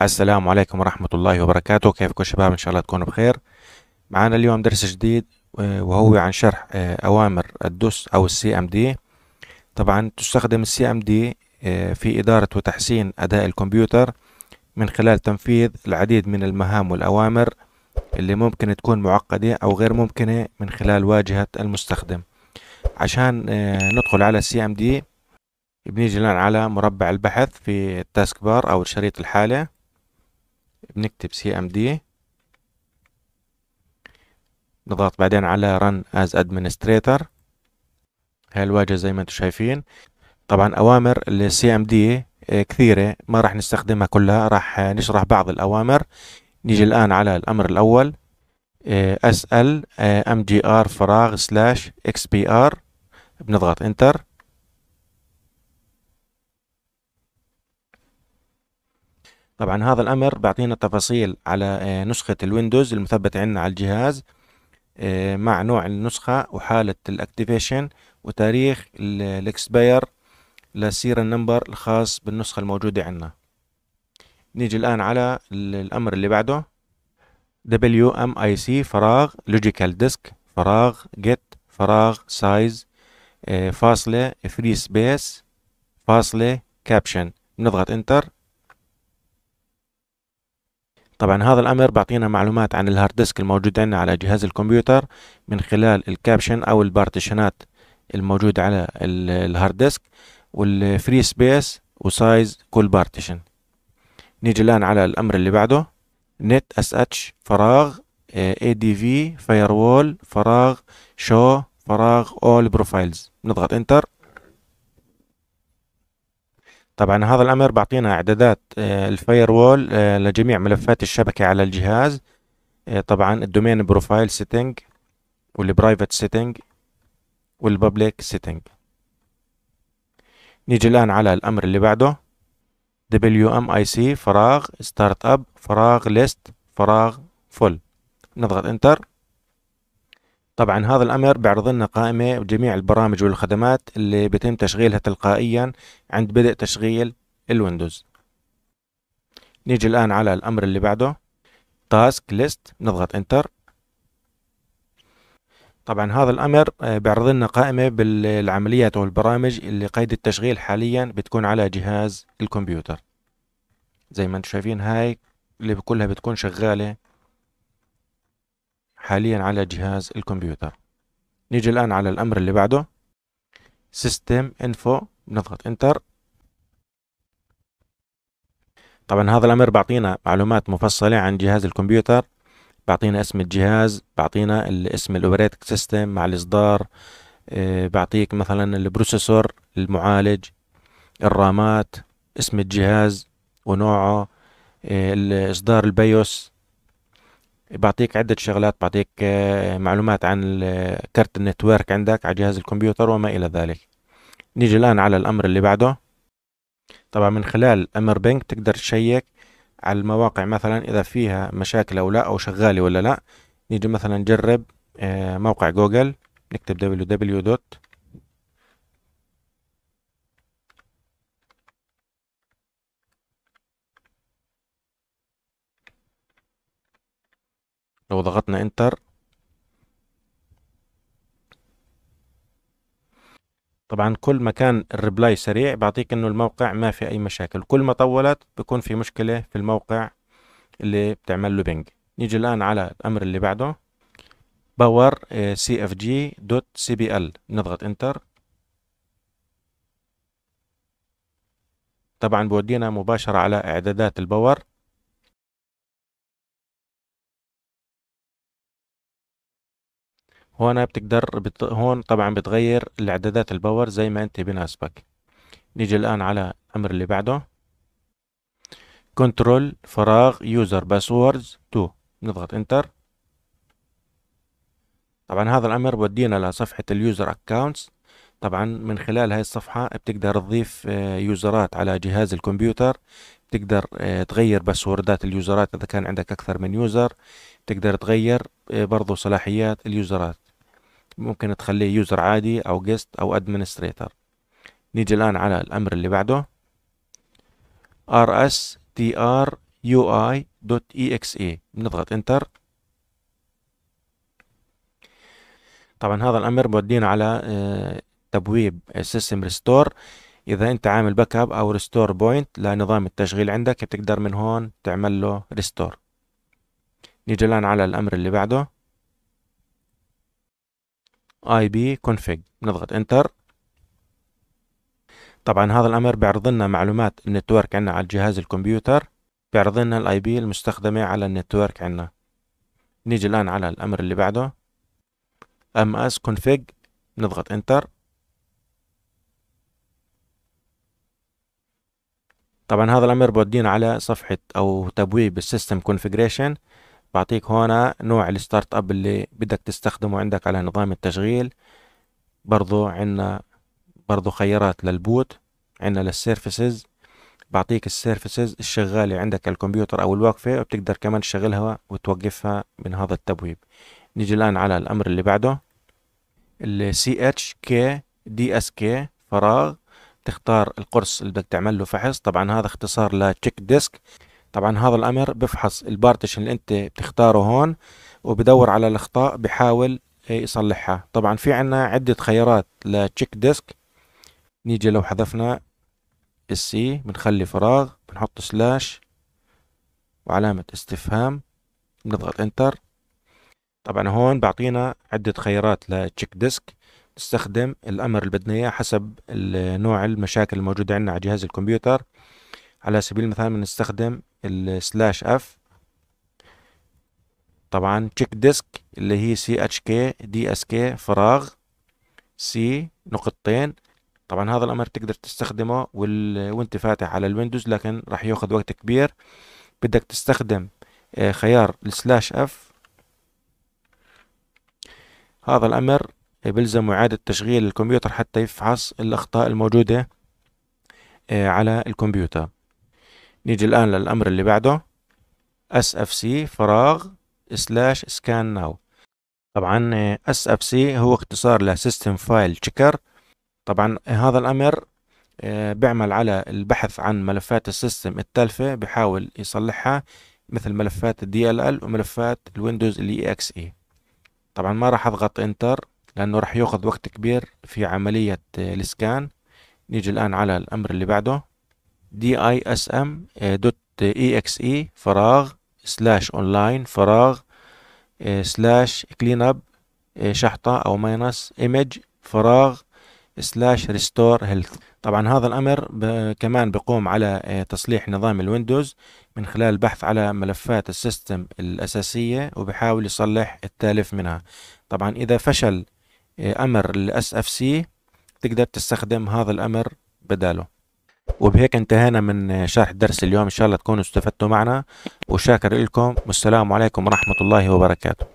السلام عليكم ورحمة الله وبركاته كيفكم شباب إن شاء الله تكونوا بخير معنا اليوم درس جديد آه، وهو عن شرح آه، أوامر الدوس أو السي أم دي طبعا تستخدم السي أم آه، دي في إدارة وتحسين أداء الكمبيوتر من خلال تنفيذ العديد من المهام والأوامر اللي ممكن تكون معقدة أو غير ممكنة من خلال واجهة المستخدم عشان ندخل على السي أم دي بنيجي الآن على مربع البحث في التاسك بار أو الشريط الحالة بنكتب سي ام دي نضغط بعدين على run as administrator هاي الواجهة زي ما انتم شايفين طبعا اوامر السي ام دي كثيرة ما راح نستخدمها كلها راح نشرح بعض الاوامر نيجي الان على الامر الاول اسال ام جي ار فراغ سلاش اكس بي ار بنضغط انتر طبعا هذا الامر بيعطينا تفاصيل على آه، نسخة الويندوز المثبتة عندنا على الجهاز آه، مع نوع النسخة وحالة الاكتيفيشن وتاريخ الاكسباير للسيريال نمبر الخاص بالنسخة الموجودة عندنا نيجي الآن على الأمر اللي بعده WMIC فراغ لوجيكال ديسك فراغ get فراغ size آه، فاصلة free space فاصلة caption نضغط انتر طبعا هذا الامر بيعطينا معلومات عن الهارد ديسك الموجود عندنا على جهاز الكمبيوتر من خلال الكابشن او البارتيشنات الموجودة على الهارد ديسك والفري سبيس وسايز كل بارتيشن نيجي الان على الامر اللي بعده نت اس اتش فراغ اي دي في فاير وول فراغ شو فراغ اول بروفايلز نضغط انتر طبعا هذا الامر بعطينا اعدادات آه، الفاير وول آه، لجميع ملفات الشبكة على الجهاز آه، طبعا الدومين بروفايل سيتنج والبرايفت سيتنج والببليك سيتنج نيجي الآن على الأمر اللي بعده WMIC فراغ ستارت اب فراغ ليست فراغ فل نضغط انتر طبعا هذا الامر بيعرض لنا قائمه بجميع البرامج والخدمات اللي بيتم تشغيلها تلقائيا عند بدء تشغيل الويندوز نيجي الان على الامر اللي بعده تاسك ليست نضغط انتر طبعا هذا الامر آه، بيعرض لنا قائمه بالعمليات والبرامج اللي قيد التشغيل حاليا بتكون على جهاز الكمبيوتر زي ما انتم شايفين هاي اللي كلها بتكون شغاله حاليا على جهاز الكمبيوتر نيجي الآن على الأمر اللي بعده سيستم انفو بنضغط انتر طبعا هذا الأمر بعطينا معلومات مفصلة عن جهاز الكمبيوتر بعطينا اسم الجهاز بعطينا الاسم الاوبريتنج سيستم مع الإصدار آه، بعطيك مثلا البروسيسور المعالج الرامات اسم الجهاز ونوعه آه، إصدار البيوس بعطيك عدة شغلات بعطيك آه، معلومات عن آه، كارت النتورك عندك على جهاز الكمبيوتر وما إلى ذلك نيجي الآن على الأمر اللي بعده طبعا من خلال أمر بنك تقدر تشيك على المواقع مثلا إذا فيها مشاكل أو لا أو شغالة ولا لا نيجي مثلا نجرب آه، موقع جوجل نكتب www لو ضغطنا انتر طبعا كل ما كان الريبلاي سريع بعطيك انه الموقع ما في اي مشاكل كل ما طولت بكون في مشكلة في الموقع اللي بتعمل له بينج نيجي الان على الامر اللي بعده باور سي اف جي دوت سي بي ال نضغط انتر طبعا بودينا مباشرة على اعدادات الباور هون بتقدر بت... هون طبعا بتغير الاعدادات الباور زي ما انت بناسبك نيجي الان على الامر اللي بعده كنترول فراغ يوزر باسوردز 2 نضغط انتر طبعا هذا الامر بودينا لصفحه اليوزر اكاونتس طبعا من خلال هاي الصفحه بتقدر تضيف آه، يوزرات على جهاز الكمبيوتر بتقدر آه، تغير باسوردات اليوزرات اذا كان عندك اكثر من يوزر تقدر تغير آه، برضو صلاحيات اليوزرات ممكن تخليه يوزر عادي او جيست او ادمنستريتور نيجي الان على الامر اللي بعده rstr.ui.exe e. بنضغط انتر طبعا هذا الامر بودينا على تبويب السيستم ريستور اذا انت عامل باك اب او ريستور بوينت لنظام التشغيل عندك بتقدر من هون تعمل له ريستور نيجي الان على الامر اللي بعده اي بي كونفيج نضغط انتر طبعا هذا الامر بيعرض لنا معلومات النتورك عندنا على الجهاز الكمبيوتر بيعرض لنا الاي بي المستخدمه على النتورك عندنا نيجي الان على الامر اللي بعده ام اس كونفيج نضغط انتر طبعا هذا الامر بودينا على صفحه او تبويب السيستم كونفيجريشن بعطيك هنا نوع الستارت اب اللي بدك تستخدمه عندك على نظام التشغيل برضو عنا برضو خيارات للبوت عنا للسيرفيسز بعطيك السيرفيسز الشغالة عندك الكمبيوتر أو الواقفة وبتقدر كمان تشغلها وتوقفها من هذا التبويب نيجي الآن على الأمر اللي بعده ال اس كي فراغ تختار القرص اللي بدك تعمل له فحص طبعا هذا اختصار لتشيك ديسك طبعا هذا الامر بفحص البارتيشن اللي انت بتختاره هون وبدور على الاخطاء بحاول إيه، يصلحها طبعا في عنا عدة خيارات لتشيك ديسك نيجي لو حذفنا السي بنخلي فراغ بنحط سلاش وعلامة استفهام بنضغط انتر طبعا هون بعطينا عدة خيارات لتشيك ديسك نستخدم الأمر اللي بدنا إياه حسب نوع المشاكل الموجودة عندنا على جهاز الكمبيوتر على سبيل المثال بنستخدم السلاش اف طبعا تشيك ديسك اللي هي سي اتش كي دي اس كي فراغ سي نقطتين طبعا هذا الامر تقدر تستخدمه وال... وانت فاتح على الويندوز لكن راح ياخذ وقت كبير بدك تستخدم آه، خيار السلاش اف هذا الامر بلزم اعادة تشغيل الكمبيوتر حتى يفحص الاخطاء الموجودة آه، على الكمبيوتر نيجي الآن للأمر اللي بعده اس اف سي فراغ سلاش سكان ناو طبعا اس اف سي هو اختصار لسيستم فايل تشيكر طبعا هذا الأمر آه، بيعمل على البحث عن ملفات السيستم التالفة بحاول يصلحها مثل ملفات الدي ال ال وملفات الويندوز الاي اكس e اي e. طبعا ما راح اضغط انتر لانه راح ياخذ وقت كبير في عملية آه، الاسكان نيجي الان على الامر اللي بعده dism.exe دوت اي فراغ سلاش اونلاين فراغ سلاش كلين اب شحطة او ماينس ايمج فراغ سلاش ريستور هيلث طبعا هذا الامر كمان بقوم على eh, تصليح نظام الويندوز من خلال البحث على ملفات السيستم الاساسية وبحاول يصلح التالف منها طبعا اذا فشل eh, امر الاس اف سي تقدر تستخدم هذا الامر بداله وبهيك انتهينا من شرح الدرس اليوم إن شاء الله تكونوا استفدتوا معنا وشاكر لكم والسلام عليكم ورحمة الله وبركاته